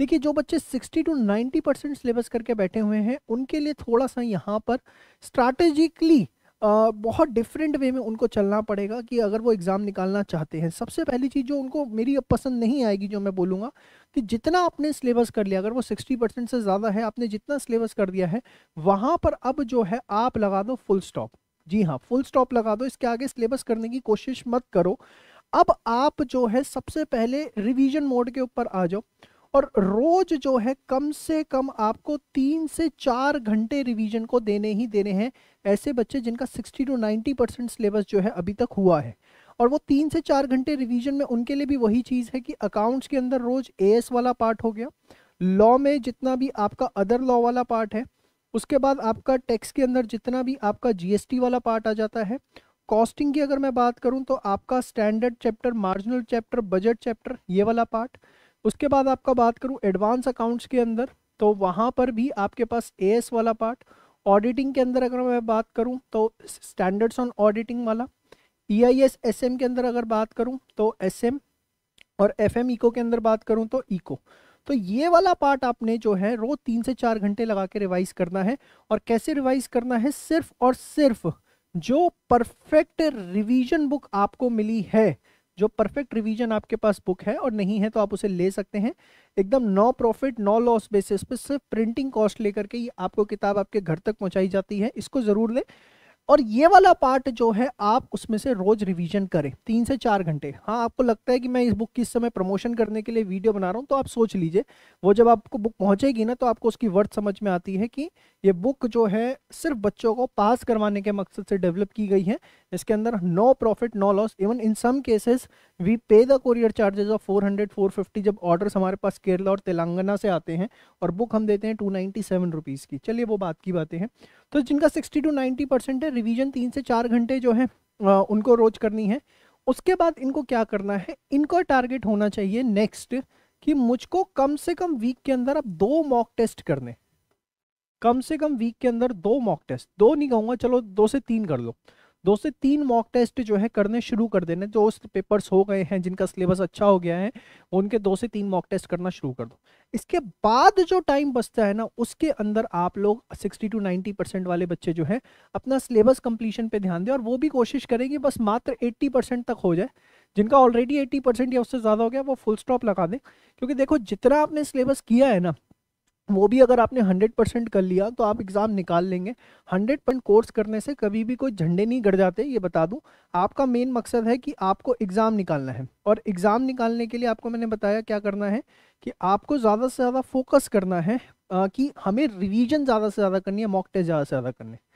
देखिए जो बच्चे 60 टू 90 परसेंट सिलेबस करके बैठे हुए हैं उनके लिए थोड़ा सा यहाँ पर स्ट्रैटेजिकली बहुत डिफरेंट वे में उनको चलना पड़ेगा कि अगर वो एग्ज़ाम निकालना चाहते हैं सबसे पहली चीज़ जो उनको मेरी अब पसंद नहीं आएगी जो मैं बोलूँगा कि जितना आपने सिलेबस कर लिया अगर वो 60 परसेंट से ज़्यादा है आपने जितना सिलेबस कर दिया है वहाँ पर अब जो है आप लगा दो फुल स्टॉप जी हाँ फुल स्टॉप लगा दो इसके आगे सिलेबस करने की कोशिश मत करो अब आप जो है सबसे पहले रिविजन मोड के ऊपर आ जाओ और रोज जो है कम से कम आपको तीन से चार घंटे रिवीजन को देने ही देने हैं ऐसे बच्चे जिनका 60 टू 90 परसेंट सिलेबस जो है अभी तक हुआ है और वो तीन से चार घंटे रिवीजन में उनके लिए भी वही चीज़ है कि अकाउंट्स के अंदर रोज ए वाला पार्ट हो गया लॉ में जितना भी आपका अदर लॉ वाला पार्ट है उसके बाद आपका टैक्स के अंदर जितना भी आपका जीएसटी वाला पार्ट आ जाता है कॉस्टिंग की अगर मैं बात करूं तो आपका standard chapter marginal chapter budget chapter ये वाला पार्ट उसके बाद आपका बात करूँ एडवांस अकाउंट्स के अंदर तो वहाँ पर भी आपके पास ए वाला पार्ट ऑडिटिंग के अंदर अगर मैं बात करूँ तो स्टैंडर्ड्स ऑन ऑडिटिंग वाला E I S S M के अंदर अगर बात करूँ तो एस एम और एफ एम इको के अंदर बात करूँ तो इको तो ये वाला पार्ट आपने जो है रोज तीन से चार घंटे लगा के रिवाइज करना है और कैसे रिवाइज करना है सिर्फ और सिर्फ जो परफेक्ट रिवीजन बुक आपको मिली है जो परफेक्ट रिवीजन आपके पास बुक है और नहीं है तो आप उसे ले सकते हैं एकदम no profit no loss basis पे सिर्फ प्रिंटिंग कॉस्ट लेकर के ये आपको किताब आपके घर तक पहुंचाई जाती है इसको ज़रूर लें और ये वाला पार्ट जो है आप उसमें से रोज रिवीजन करें तीन से चार घंटे हाँ आपको लगता है कि मैं इस बुक की इस समय प्रमोशन करने के लिए वीडियो बना रहा हूँ तो आप सोच लीजिए वो जब आपको बुक पहुँचेगी ना तो आपको उसकी वर्थ समझ में आती है कि ये बुक जो है सिर्फ बच्चों को पास करवाने के मकसद से डेवलप की गई है इसके अंदर no profit no loss even in some cases we pay the courier charges of 400 450 जब ऑर्डर्स हमारे पास केरला और तेलंगाना से आते हैं और बुक हम देते हैं टू नाइन्टी की चलिए वो बात की बातें हैं तो जिनका सिक्सटी टू नाइन्टी परसेंट है रिविजन तीन से चार घंटे जो है उनको रोज करनी है उसके बाद इनको क्या करना है इनका टारगेट होना चाहिए नेक्स्ट कि मुझको कम से कम वीक के अंदर अब दो मॉक टेस्ट करने कम से कम वीक के अंदर दो मॉक टेस्ट दो नहीं कहूँगा चलो दो से तीन कर लो दो से तीन मॉक टेस्ट जो है करने शुरू कर देने जो उस पेपर्स हो गए हैं जिनका सिलेबस अच्छा हो गया है उनके दो से तीन मॉक टेस्ट करना शुरू कर दो इसके बाद जो टाइम बचता है ना उसके अंदर आप लोग 60 टू 90 परसेंट वाले बच्चे जो है अपना सिलेबस कंप्लीशन पे ध्यान दें और वो भी कोशिश करेंगे बस मात्र 80 परसेंट तक हो जाए जिनका ऑलरेडी 80 परसेंट या उससे ज़्यादा हो गया वो फुल स्टॉप लगा दें क्योंकि देखो जितना आपने सिलेबस किया है ना वो भी अगर आपने 100 परसेंट कर लिया तो आप एग्ज़ाम निकाल लेंगे 100 परसेंट कोर्स करने से कभी भी कोई झंडे नहीं गड़ जाते ये बता दूं आपका मेन मकसद है कि आपको एग्ज़ाम निकालना है और एग्ज़ाम निकालने के लिए आपको मैंने बताया क्या करना है कि आपको ज़्यादा से ज़्यादा फोकस करना है आ, कि हमें रिवीजन ज़्यादा से ज़्यादा करनी है मॉक टेस्ट ज़्यादा से ज़्यादा करने